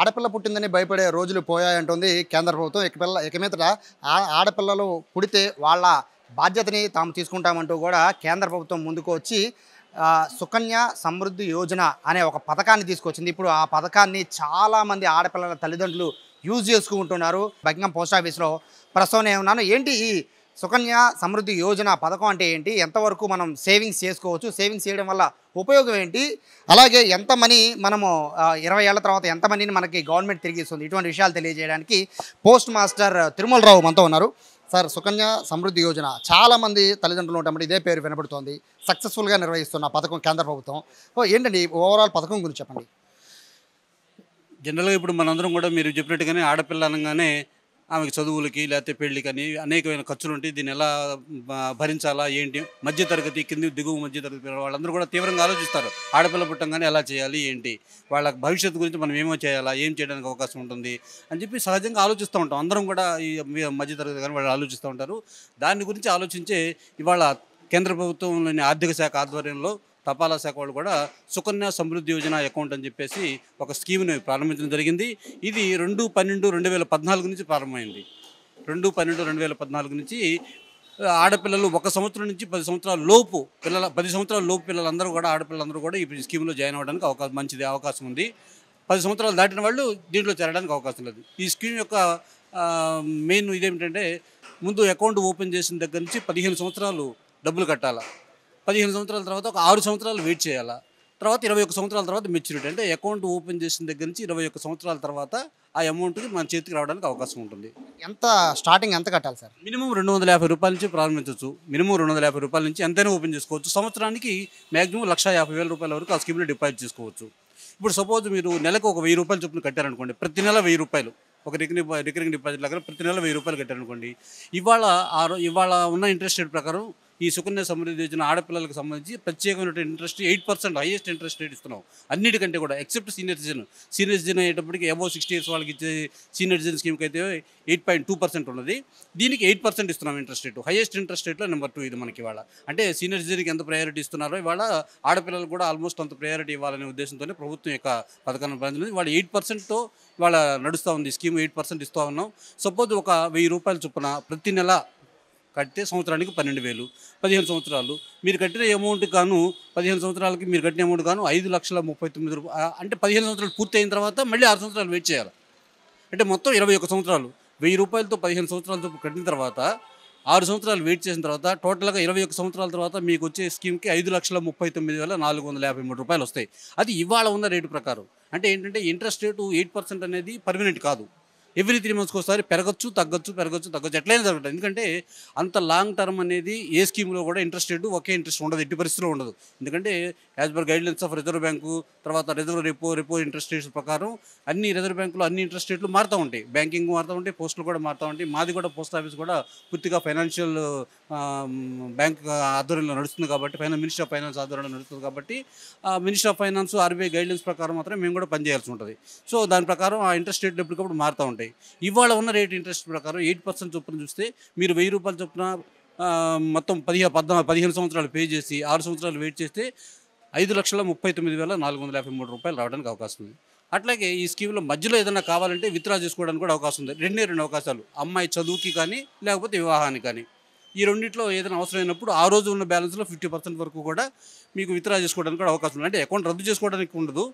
ఆడపిల్ల పుట్టిందని భయపడే రోజులు పోయాయంటుంది కేంద్ర ప్రభుత్వం ఇక పిల్ల ఇక మీదట ఆడపిల్లలు పుడితే వాళ్ళ బాధ్యతని తాము తీసుకుంటామంటూ కూడా కేంద్ర ప్రభుత్వం ముందుకు వచ్చి సుకన్య సమృద్ధి యోజన అనే ఒక పథకాన్ని తీసుకొచ్చింది ఇప్పుడు ఆ పథకాన్ని చాలామంది ఆడపిల్లల తల్లిదండ్రులు యూజ్ చేసుకుంటున్నారు బకింగం పోస్ట్ ఆఫీస్లో ప్రస్తుతం ఉన్నాను ఏంటి ఈ సుకన్య సమృద్ధి యోజన పథకం అంటే ఏంటి ఎంతవరకు మనం సేవింగ్స్ చేసుకోవచ్చు సేవింగ్స్ చేయడం వల్ల ఉపయోగం ఏంటి అలాగే ఎంత మనీ మనము ఇరవై ఏళ్ల తర్వాత ఎంత మనీని మనకి గవర్నమెంట్ తిరిగి ఇస్తుంది ఇటువంటి విషయాలు తెలియజేయడానికి పోస్ట్ మాస్టర్ తిరుమలరావు మనతో ఉన్నారు సార్ సుకన్య సమృద్ధి యోజన చాలామంది తల్లిదండ్రులు ఉంటామంటే ఇదే పేరు వినపడుతోంది సక్సెస్ఫుల్గా నిర్వహిస్తున్న పథకం కేంద్ర ప్రభుత్వం సో ఏంటండి ఓవరాల్ పథకం గురించి చెప్పండి జనరల్గా ఇప్పుడు మనందరం కూడా మీరు చెప్పినట్టుగానే ఆడపిల్ల అనగానే ఆమెకి చదువులకి లేకపోతే పెళ్లికని అనేకమైన ఖర్చులు ఉంటాయి దీన్ని ఎలా భరించాలా ఏంటి మధ్యతరగతి కింది దిగువ మధ్యతరగతి వాళ్ళందరూ కూడా తీవ్రంగా ఆలోచిస్తారు ఆడపిల్ల పుట్టంగానే ఎలా చేయాలి ఏంటి వాళ్ళ భవిష్యత్తు గురించి మనం ఏమో చేయాలా ఏం చేయడానికి అవకాశం ఉంటుంది అని చెప్పి సహజంగా ఆలోచిస్తూ ఉంటాం అందరం కూడా ఈ మధ్యతరగతి కానీ వాళ్ళు ఆలోచిస్తూ ఉంటారు దాని గురించి ఆలోచించే ఇవాళ కేంద్ర ప్రభుత్వంలోని ఆర్థిక శాఖ ఆధ్వర్యంలో తపాలా శాఖ వాళ్ళు కూడా సుకన్య సమృద్ధి యోజన అకౌంట్ అని చెప్పేసి ఒక స్కీమ్ని ప్రారంభించడం జరిగింది ఇది రెండు పన్నెండు రెండు వేల పద్నాలుగు నుంచి ప్రారంభమైంది రెండు పన్నెండు రెండు వేల పద్నాలుగు నుంచి ఆడపిల్లలు ఒక సంవత్సరం నుంచి పది సంవత్సరాల లోపు పిల్లల పది సంవత్సరాల లోపు పిల్లలందరూ కూడా ఆడపిల్లలందరూ కూడా ఈ స్కీమ్లో జాయిన్ అవ్వడానికి అవకాశం మంచిది అవకాశం ఉంది పది సంవత్సరాలు దాటిన వాళ్ళు దీంట్లో చేరడానికి అవకాశం లేదు ఈ స్కీమ్ యొక్క మెయిన్ ఇదేమిటంటే ముందు అకౌంట్ ఓపెన్ చేసిన దగ్గర నుంచి పదిహేను సంవత్సరాలు డబ్బులు కట్టాలా పదిహేను సంవత్సరాల తర్వాత ఒక ఆరు సంవత్సరాలు వెయిట్ చేయాలా తర్వాత ఇరవై ఒక్క సంవత్సరాల తర్వాత మెచ్యూరిటీ అంటే అకౌంట్ ఓపెన్ చేసిన దగ్గర నుంచి ఇరవై ఒక్క సంవత్సరాల తర్వాత ఆ అమౌంట్కి మన చేతికి రావడానికి అవకాశం ఉంటుంది ఎంత స్టార్టింగ్ ఎంత కట్టాలి సార్ మినిమం రెండు వందల యాభై రూపాయల నుంచి ప్రారంభించవచ్చు మినిమం రెండు వందల యాభై రూపాయల నుంచి ఎంతైనా ఓపెన్ చేసుకోవచ్చు సంవత్సరానికి మాక్సిమం లక్ష యాభై వేల రూపాయల వరకు ఆ స్కీమ్లో డిపాజిట్ చేసుకోవచ్చు ఇప్పుడు సపోజ్ మీరు నెలకు ఒక వెయ్యి రూపాయలు చొప్పున కట్టారనుకోండి ప్రతి నెల వెయ్యి రూపాయలు ఒక రికరింగ్ రికరింగ్ డిపాజిట్ లాగా ప్రతి నెల వెయ్యి రూపాయలు కట్టారనుకోండి ఇవాళ ఆ ఇవాళ ఉన్న ఇంట్రెస్ట్ రేట్ ప్రకారం ఈ సుకన్య సమృద్ధి యోజన ఆడపిల్లలకు సంబంధించి ప్రత్యేకమైనటువంటి interest eight percent highest interest rate ఇస్తున్నాం అన్నిటికంటే కూడా except senior citizen senior citizen అయ్యేటప్పటికి అబో సిక్స్టీ ఇయర్స్ వాళ్ళకి ఇచ్చే సీనియర్ సిటిజన్ స్కీమ్కి అయితే ఎయిట్ పాయింట్ టూ పర్సెంట్ ఉన్నది దీనికి ఎయిట్ పర్సెంట్ ఇస్తున్నాం ఇంట్రెస్ట్ రేటు హైయెస్ట్ ఇంట్రెస్ట్ రేట్లో నెంబర్ టూ ఇది మనకి ఇవాళ అంటే సీనియర్ సిటిజన్కి ఎంత ప్రయారిటీ ఇస్తున్నారో ఇవాళ ఆడపిల్లలకు కూడా ఆల్మోస్ట్ అంత ప్రయారిటీ ఇవ్వాలనే ఉద్దేశంతోనే ప్రభుత్వం యొక్క పథకాన్ని ప్రారంభించింది వాళ్ళు ఎయిట్ పర్సెంట్తో ఇవాళ నడుస్తూ ఉంది స్కీమ్ ఎయిట్ పర్సెంట్ ఇస్తూ ఉన్నాం సపోజ్ ఒక వెయ్యి రూపాయల చొప్పున ప్రతి నెల కట్టే సంవత్సరానికి పన్నెండు వేలు పదిహేను సంవత్సరాలు మీరు కట్టిన అమౌంట్ గాను పదిహేను సంవత్సరాలకి మీరు కట్టిన అమౌంట్ గాను ఐదు లక్షల ముప్పై తొమ్మిది రూపాయలు అంటే పదిహేను సంవత్సరాలు పూర్తి అయిన తర్వాత మళ్ళీ ఆరు సంవత్సరాలు వెయిట్ చేయాలి అంటే మొత్తం ఇరవై ఒక సంవత్సరాలు వెయ్యి రూపాయలతో పదిహేను సంవత్సరాలతో కట్టిన తర్వాత ఆరు సంవత్సరాలు వెయిట్ చేసిన తర్వాత టోటల్గా ఇరవై ఒక సంవత్సరాల తర్వాత మీకు వచ్చే స్కీమ్కి ఐదు లక్షల ముప్పై తొమ్మిది వేల నాలుగు వందల యాభై మూడు రూపాయలు వస్తాయి అది ఇవాళ ఉన్న రేటు ప్రకారం అంటే ఏంటంటే ఇంట్రెస్ట్ రేటు ఎయిట్ పర్సెంట్ అనేది పర్మనెంట్ కాదు ఎవ్రీ త్రీ మంత్స్కి ఒకసారి పెరగచ్చు తగ్గచ్చు పెరగచ్చు తగ్గచ్చు ఎట్లయినా జరుగుతుంది ఎందుకంటే అంత లాంగ్ టర్మ్ అనేది ఏ స్కీమ్లో కూడా ఇంట్రెస్టెడ్ ఒకే ఇంట్రెస్ట్ ఉండదు ఎట్టి పరిస్థితిలో ఉండదు ఎందుకంటే as per guidelines of reserve bank తర్వాత reserve repo repo interest rates ప్రకారం అన్ని రిజర్వ్ బ్యాంకులు అన్ని ఇంట్రెస్ట్ రేట్లు మారుతూ ఉంటాయి బ్యాంకింగ్ మారుతూ ఉంటాయి పోస్టులు కూడా మారుతూ ఉంటాయి మాది కూడా పోస్ట్ ఆఫీస్ కూడా పూర్తిగా ఫైనాన్షియల్ బ్యాంక్ ఆధ్వర్యంలో నడుస్తుంది కాబట్టి ఫైనా మినిస్టర్ ఆఫ్ ఫైనాన్స్ ఆధ్వర్యంలో నడుస్తుంది కాబట్టి minister of finance RBI guidelines ప్రకారం మాత్రం మేము కూడా పనిచేయాల్సి ఉంటుంది సో దాని ప్రకారం ఆ ఇంట్రెస్ట్ రేట్లు ఎప్పటికప్పుడు మారుతూ ఉంటాయి ఇవాళ ఉన్న రేట్ ఇంట్రెస్ట్ ప్రకారం ఎయిట్ పర్సెంట్ చొప్పున చూస్తే మీరు వెయ్యి రూపాయలు చొప్పున మొత్తం పదిహే పద్నాలుగు పదిహేను సంవత్సరాలు పే చేసి ఆరు సంవత్సరాలు వెయిట్ చేస్తే ఐదు లక్షల ముప్పై తొమ్మిది వేల నాలుగు వందల యాభై మూడు రూపాయలు రావడానికి అవకాశం ఉంది అట్లాగే ఈ స్కీమ్లో మధ్యలో ఏదైనా కావాలంటే విత్డ్రా చేసుకోవడానికి కూడా అవకాశం ఉంది రెండే రెండు అవకాశాలు అమ్మాయి చదువుకి కానీ లేకపోతే వివాహానికి కానీ ఈ రెండింటిలో ఏదైనా అవసరమైనప్పుడు ఆ రోజు ఉన్న బ్యాలెన్స్లో ఫిఫ్టీ పర్సెంట్ వరకు కూడా మీకు విత్డ్రా చేసుకోవడానికి కూడా అవకాశం ఉంది అంటే అకౌంట్ రద్దు చేసుకోవడానికి ఉండదు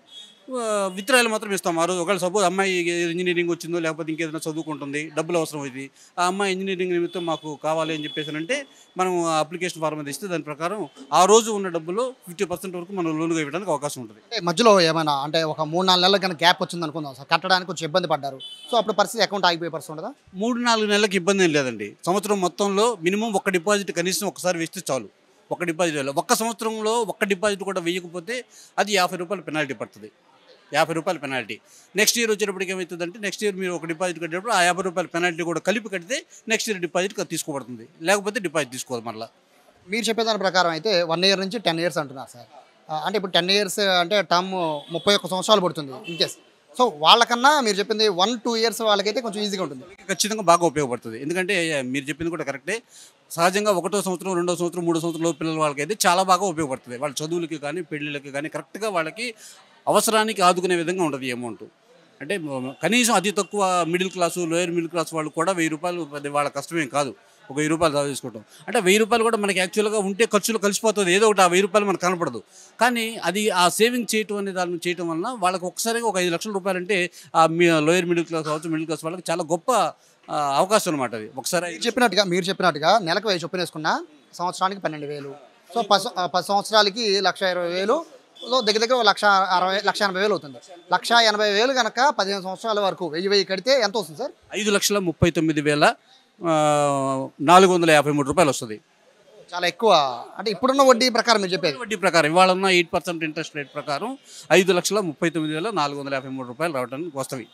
విత్డ్రాయలు మాత్రం ఇస్తాం ఆ రోజు ఒకవేళ సపోజ్ అమ్మాయి ఇంజనీరింగ్ వచ్చిందో లేకపోతే ఇంకేదైనా చదువుకుంటుంది డబ్బులు అవసరం అవుతుంది ఆ అమ్మాయి ఇంజనీరింగ్ నిమిత్తం మాకు కావాలి అని చెప్పేసి అంటే మనం అప్లికేషన్ ఫార్మ్ అది ఇస్తే దాని ప్రకారం ఆ రోజు ఉన్న డబ్బులు ఫిఫ్టీ పర్సెంట్ వరకు మనం లోన్గా ఇవ్వడానికి అవకాశం ఉంటుంది మధ్యలో ఏమైనా అంటే ఒక మూడు నాలుగు నెలల కానీ గ్యాప్ వచ్చింది అనుకుందాం సార్ కట్టడానికి కొంచెం ఇబ్బంది పడ్డారు సో అప్పుడు పరిస్థితి అకౌంట్ ఆగిపోయే పరిస్థితి ఉండదా మూడు నాలుగు నెలలకు ఇబ్బంది ఏం లేదండి సంవత్సరం మొత్తంలో మినిమం ఒక డిపాజిట్ కనీసం ఒకసారి వేస్తే చాలు ఒక డిపాజిట్ వేయాలి ఒక్క సంవత్సరంలో ఒక్క డిపాజిట్ కూడా వేయకపోతే అది యాభై రూపాయలు పెనాల్టీ పడుతుంది యాభై రూపాయల పెనాల్టీ నెక్స్ట్ ఇయర్ వచ్చేటప్పటికి ఏమవుతుందంటే నెక్స్ట్ ఇయర్ మీరు ఒక డిపాజిట్ కట్టేటప్పుడు ఆ యాభై రూపాయల పెనాల్టీ కూడా కలిపి కడితే నెక్స్ట్ ఇయర్ డిపాజిట్ తీసుకోబడుతుంది లేకపోతే డిపాజిట్ తీసుకోదు మళ్ళా మీరు చెప్పేదాని ప్రకారం అయితే వన్ ఇయర్ నుంచి టెన్ ఇయర్స్ అంటున్నారు సార్ అంటే ఇప్పుడు టెన్ ఇయర్స్ అంటే టర్మ్ ముప్పై ఒక్క సంవత్సరాలు పడుతుంది ఇన్ సో వాళ్ళకన్నా మీరు చెప్పింది వన్ టూ ఇయర్స్ వాళ్ళకైతే కొంచెం ఈజీగా ఉంటుంది ఖచ్చితంగా బాగా ఉపయోగపడుతుంది ఎందుకంటే మీరు చెప్పింది కూడా కరెక్టే సహజంగా ఒకటో సంవత్సరం రెండో సంవత్సరం మూడో సంవత్సరంలో పిల్లల వాళ్ళకైతే చాలా బాగా ఉపయోగపడుతుంది వాళ్ళ చదువులకి కానీ పెళ్ళిళ్ళకి కానీ కరెక్ట్గా వాళ్ళకి అవసరానికి ఆదుకునే విధంగా ఉంటుంది అమౌంట్ అంటే కనీసం అతి తక్కువ middle class lower middle class వాళ్ళు కూడా వెయ్యి రూపాయలు వాళ్ళ కష్టమేం కాదు ఒక వెయ్యి రూపాయలు దావ చేసుకుంటాం అంటే వెయ్యి రూపాయలు కూడా మనకి యాక్చువల్గా ఉంటే ఖర్చులు కలిసిపోతుంది ఏదో ఒకటి ఆ వెయ్యి రూపాయలు మనకు కనపడదు కానీ అది ఆ సేవింగ్ చేయటం అనే దాన్ని చేయటం వలన వాళ్ళకి ఒకసారిగా ఒక ఐదు లక్షల రూపాయలు అంటే లోయర్ మిడిల్ క్లాస్ కావచ్చు మిడిల్ క్లాస్ వాళ్ళకి చాలా గొప్ప అవకాశం అనమాట అది ఒకసారి చెప్పినట్టుగా మీరు చెప్పినట్టుగా నెలకు వెయ్యి చొప్పున వేసుకున్నా సంవత్సరానికి పన్నెండు వేలు సో పది సంవత్సరాలకి లక్ష ఇరవై వేలు లో దగ్గర దగ్గర లక్ష అరవై లక్ష ఎనభై వేలు అవుతుంది లక్ష ఎనభై వేలు కనుక పదిహేను సంవత్సరాల వరకు వెయ్యి వెయ్యి కడితే ఎంత వస్తుంది సార్ ఐదు లక్షల ముప్పై తొమ్మిది వేల నాలుగు వందల యాభై మూడు రూపాయలు వస్తుంది చాలా ఎక్కువ అంటే ఇప్పుడున్న వడ్డీ ప్రకారం మీరు చెప్పేది వడ్డీ ప్రకారం ఇవాళ ఉన్న ఎయిట్ పర్సెంట్ ఇంట్రెస్ట్ రేట్ ప్రకారం ఐదు లక్షల ముప్పై తొమ్మిది వేల నాలుగు వందల యాభై మూడు రూపాయలు రావడానికి వస్తుంది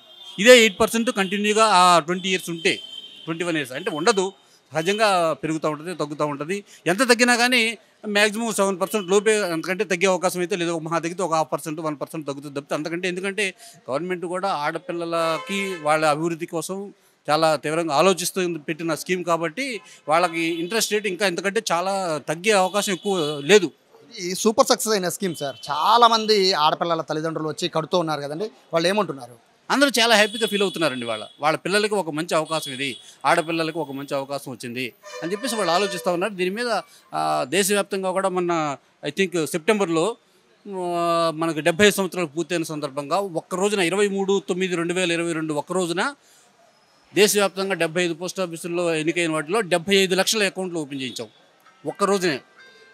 ఇదే ఎయిట్ పర్సెంట్ కంటిన్యూగా ఆ ట్వంటీ ఇయర్స్ ఉంటే ట్వంటీ వన్ ఇయర్స్ అంటే ఉండదు సహజంగా పెరుగుతూ ఉంటుంది తగ్గుతూ ఉంటుంది ఎంత తగ్గినా కానీ మ్యాక్సిమం సెవెన్ పర్సెంట్ లోపే అంతకంటే తగ్గే అవకాశం అయితే లేదు మహా తగ్గితే ఒక హాఫ్ పర్సెంట్ వన్ పర్సెంట్ తగ్గుతుంది తప్పితే అంతకంటే ఎందుకంటే గవర్నమెంట్ కూడా ఆడపిల్లలకి వాళ్ళ అభివృద్ధి కోసం చాలా తీవ్రంగా ఆలోచిస్తూ పెట్టిన స్కీమ్ కాబట్టి వాళ్ళకి ఇంట్రెస్ట్ రేట్ ఇంకా ఎందుకంటే చాలా తగ్గే అవకాశం ఎక్కువ లేదు ఈ సూపర్ సక్సెస్ అయిన స్కీమ్ సార్ చాలామంది ఆడపిల్లల తల్లిదండ్రులు వచ్చి కడుతూ ఉన్నారు కదండి వాళ్ళు ఏమంటున్నారు అందరూ చాలా హ్యాపీగా ఫీల్ అవుతున్నారండి వాళ్ళ వాళ్ళ పిల్లలకి ఒక మంచి అవకాశం ఇది ఆడపిల్లలకి ఒక మంచి అవకాశం వచ్చింది అని చెప్పేసి వాళ్ళు ఆలోచిస్తూ ఉన్నారు దీని మీద దేశవ్యాప్తంగా కూడా మొన్న ఐ థింక్ సెప్టెంబర్లో మనకు డెబ్బై సంవత్సరాలు పూర్తయిన సందర్భంగా ఒక్క రోజున ఇరవై మూడు తొమ్మిది రెండు వేల ఇరవై రెండు ఒక్క రోజున దేశవ్యాప్తంగా డెబ్బై ఐదు పోస్ట్ ఆఫీసుల్లో ఎన్నికైన వాటిలో డెబ్బై ఐదు లక్షల అకౌంట్లు ఓపెన్ చేయించాం ఒక్క రోజునే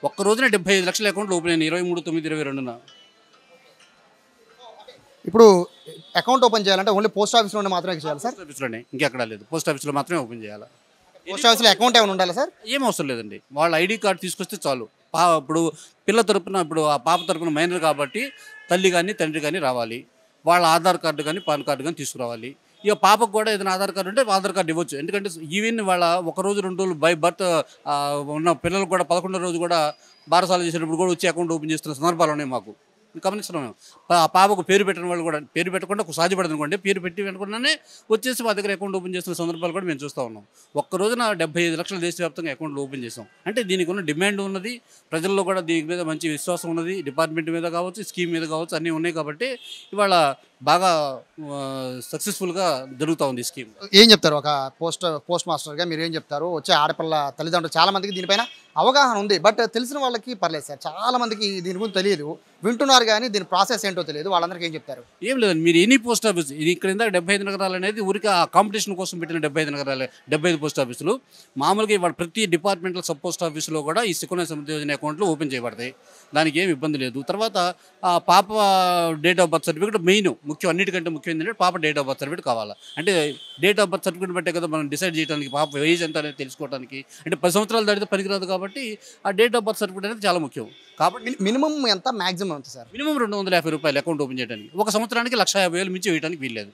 ఒక్క రోజున డెబ్బై ఐదు లక్షల అకౌంట్లు ఓపెన్ అయినాయి ఇరవై మూడు తొమ్మిది ఇరవై రెండున ఇప్పుడు అకౌంట్ ఓపెన్ చేయాలంటే ఓన్లీ పోస్ట్ ఆఫీస్లో మాత్రమే చేయాలి సార్ ఆఫీస్లోనే ఇంకెక్కడ లేదు పోస్ట్ ఆఫీస్లో మాత్రమే ఓపెన్ చేయాలి పోస్ట్ ఆఫీస్లో అకౌంట్ ఏమైనా ఉండాలి సార్ ఏం అవసరం లేదండి వాళ్ళ ఐడి కార్డు తీసుకొస్తే చాలు పా ఇప్పుడు పిల్ల తరపున ఇప్పుడు ఆ పాప తరపున మైనర్ కాబట్టి తల్లి కానీ తండ్రి కానీ రావాలి వాళ్ళ ఆధార్ కార్డు కానీ పాన్ కార్డు కానీ తీసుకురావాలి ఇక పాపకు కూడా ఏదైనా ఆధార్ కార్డు ఉంటే ఆధార్ కార్డు ఇవ్వచ్చు ఎందుకంటే ఈవెన్ వాళ్ళ ఒక రోజు రెండు రోజులు బై బర్త్ ఉన్న పిల్లలకు కూడా పదకొండో రోజు కూడా బారసాలు చేసేటప్పుడు కూడా వచ్చి అకౌంట్ ఓపెన్ చేస్తున్న సందర్భాలు ఉన్నాయి మాకు గమనిస్తున్నాం ఆ పాపకు పేరు పెట్టిన వాళ్ళు కూడా పేరు పెట్టకుండా సాధ్యపడదు అనుకోండి పేరు పెట్టి వెనుకున్నానే వచ్చేసి మా దగ్గర అకౌంట్ ఓపెన్ చేసిన సందర్భాలు కూడా మేము చూస్తూ ఉన్నాం ఒక్క రోజున డెబ్బై ఐదు లక్షల దేశవ్యాప్తంగా అకౌంట్లు ఓపెన్ చేసాం అంటే దీనికి ఉన్న డిమాండ్ ఉన్నది ప్రజల్లో కూడా దీని మీద మంచి విశ్వాసం ఉన్నది డిపార్ట్మెంట్ మీద కావచ్చు స్కీమ్ మీద కావచ్చు అన్నీ ఉన్నాయి కాబట్టి ఇవాళ బాగా సక్సెస్ఫుల్గా జరుగుతూ ఉంది స్కీమ్ ఏం చెప్తారు ఒక పోస్ట్ పోస్ట్ మాస్టర్గా మీరు ఏం చెప్తారు వచ్చే ఆడపిల్ల తల్లిదండ్రులు చాలామందికి దీనిపైన అవగాహన ఉంది బట్ తెలిసిన వాళ్ళకి పర్లేదు సార్ చాలామందికి దీని గురించి తెలియదు వింటున్నారు కానీ దీని ప్రాసెస్ ఏంటో తెలియదు వాళ్ళందరికీ ఏం చెప్తారు ఏం లేదండి మీరు ఎనీ పోస్ట్ ఆఫీస్ ఇది ఇక్కడ ఇందాక డెబ్బై ఐదు నగరాలు అనేది ఊరికి ఆ కాంపిటీషన్ కోసం పెట్టిన డెబ్బై ఐదు నగరాలు డెబ్బై ఐదు పోస్ట్ ఆఫీసులు మామూలుగా ఇవాళ ప్రతి డిపార్ట్మెంటల్ సబ్ పోస్ట్ ఆఫీసులో కూడా ఈ సుకన్య సమృద్ధి యోజన అకౌంట్లు ఓపెన్ చేయబడతాయి దానికి ఏమి ఇబ్బంది లేదు తర్వాత ఆ పాప date of birth certificate main ముఖ్యం అన్నిటికంటే ముఖ్యం ఏంటంటే పాప డేట్ ఆఫ్ బర్త్ సర్టిఫికేట్ కావాలి అంటే డేట్ ఆఫ్ బర్త్ సర్టిఫికేట్ బట్టే కదా మనం డిసైడ్ చేయడానికి పాప ఏజ్ ఎంత అనేది తెలుసుకోవడానికి అంటే పది సంవత్సరాలు దాటితే పనికిరాదు కాబట్టి ఆ డేట్ ఆఫ్ బర్త్ సర్టిఫికేట్ అనేది చాలా ముఖ్యం కాబట్టి మినిమం ఎంత మాక్సిమం ఎంత సార్ మినిమం రెండు వందల యాభై రూపాయలు అకౌంట్ ఓపెన్ చేయడానికి ఒక సంవత్సరానికి లక్ష యాభై వేలు మించి వేయడానికి వీల్లేదు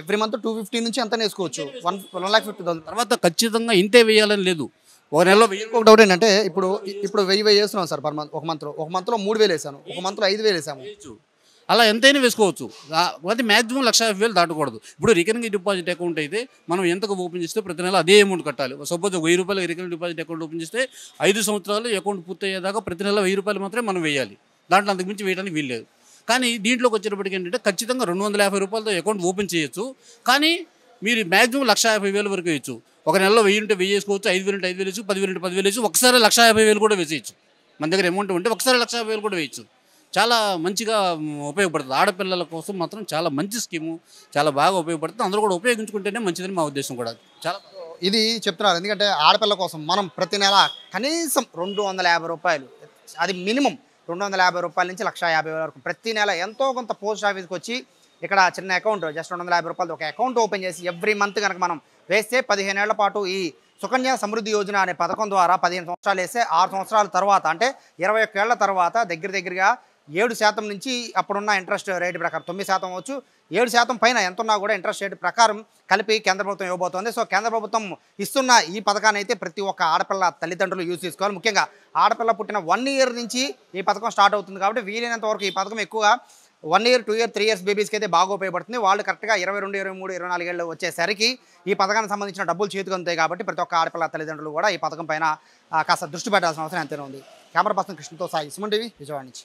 ఎవ్రీ మంత్ టూ ఫిఫ్టీ నుంచి ఎంత వేసుకోవచ్చు one one lakh fifty thousand తర్వాత ఖచ్చితంగా ఇంతే వేయాలని లేదు ఒక నెలలో వెయ్యి ఒక డౌట్ ఏంటంటే ఇప్పుడు ఇప్పుడు వెయ్యి వెయ్యి వేస్తున్నాం సార్ పర్ మంత్ ఒక మంత్లో ఒక మంత్లో మూడు వేలు వేసాను ఒక మంత్లో ఐదు వేలు వేసాము అలా ఎంతైనా వేసుకోవచ్చు అది మ్యాక్సిమం లక్ష యాభై వేలు దాటకూడదు ఇప్పుడు రికరింగ్ డిపాజిట్ అకౌంట్ అయితే మనం ఎంతకు ఓపెన్ చేస్తే ప్రతి నెల అదే అమౌంట్ కట్టాలి సపోజ్ వెయ్యి రూపాయలు రికరింగ్ డిపాజిట్ అకౌంట్ ఓపెన్ చేస్తే ఐదు సంవత్సరాలు అకౌంట్ పూర్తయ్యేదాకా ప్రతి నెల వెయ్యి రూపాయలు మాత్రమే మనం వేయాలి దాంట్లో అంతకుమించి వేయడానికి వీల్లేదు కానీ దీంట్లోకి వచ్చేటప్పటికి ఏంటంటే ఖచ్చితంగా రెండు వందల యాభై రూపాయలతో అకౌంట్ ఓపెన్ చేయొచ్చు కానీ మీరు మ్యాక్సిమం లక్ష యాభై వేలు వరకు వేయచ్చు ఒక నెలలో వెయ్యి ఉంటే వెయ్యి వేసుకోవచ్చు ఐదు వేలు ఉంటే ఐదు వేలు పది పదివేలు ఉంటే పదివేలు వేసి ఒకసారి లక్ష యాభై వేలు కూడా వేసేయచ్చు మన దగ్గర అమౌంట్ ఉంటే ఒకసారి లక్ష యాభై వేలు కూడా వేయచ్చు చాలా మంచిగా ఉపయోగపడుతుంది ఆడపిల్లల కోసం మాత్రం చాలా మంచి స్కీము చాలా బాగా ఉపయోగపడుతుంది అందరూ కూడా ఉపయోగించుకుంటేనే మంచిదని మా ఉద్దేశం కూడా చాలా ఇది చెప్తున్నారు ఎందుకంటే ఆడపిల్ల కోసం మనం ప్రతి నెల కనీసం రెండు వందల యాభై రూపాయలు అది మినిమం రెండు వందల యాభై రూపాయల నుంచి లక్ష యాభై వరకు ప్రతి నెల ఎంతో కొంత పోస్ట్ ఆఫీస్కి వచ్చి ఇక్కడ చిన్న అకౌంట్ జస్ట్ రెండు వందల యాభై రూపాయలు ఒక అకౌంట్ ఓపెన్ చేసి ఎవ్రీ మంత్ కనుక మనం వేస్తే పదిహేను ఏళ్ల పాటు ఈ సుకన్య సమృద్ధి యోజన అనే పథకం ద్వారా పదిహేను సంవత్సరాలు వేస్తే ఆరు సంవత్సరాల తర్వాత అంటే ఇరవై ఒక్క ఏళ్ల తర్వాత దగ్గర దగ్గరగా ఏడు శాతం నుంచి అప్పుడున్న ఇంట్రెస్ట్ రేటు ప్రకారం తొమ్మిది శాతం అవచ్చు ఏడు శాతం పైన ఎంతున్నా కూడా ఇంట్రెస్ట్ రేటు ప్రకారం కలిపి కేంద్ర ప్రభుత్వం ఇవ్వబోతోంది సో కేంద్ర ప్రభుత్వం ఇస్తున్న ఈ పథకాన్ని అయితే ప్రతి ఒక్క ఆడపిల్ల తల్లిదండ్రులు యూజ్ చేసుకోవాలి ముఖ్యంగా ఆడపిల్ల పుట్టిన వన్ ఇయర్ నుంచి ఈ పథకం స్టార్ట్ అవుతుంది కాబట్టి వీలైనంత వరకు ఈ పథకం ఎక్కువగా one year two year three years బేబీస్కి అయితే బాగా ఉపయోగపడుతుంది వాళ్ళు కరెక్ట్గా ఇరవై రెండు ఇరవై మూడు ఇరవై నాలుగేళ్ళు వచ్చేసరికి ఈ పథకానికి సంబంధించిన డబ్బులు చేతికి ఉంటాయి కాబట్టి ప్రతి ఒక్క ఆడపిల్ల తల్లిదండ్రులు కూడా ఈ పథకం పైన కాస్త దృష్టి పెట్టాల్సిన అవసరం ఎంతైనా ఉంది కెమెరా పర్సన్ కృష్ణతో సాయి సుమన్ టీవీ విజయవాడ నుంచి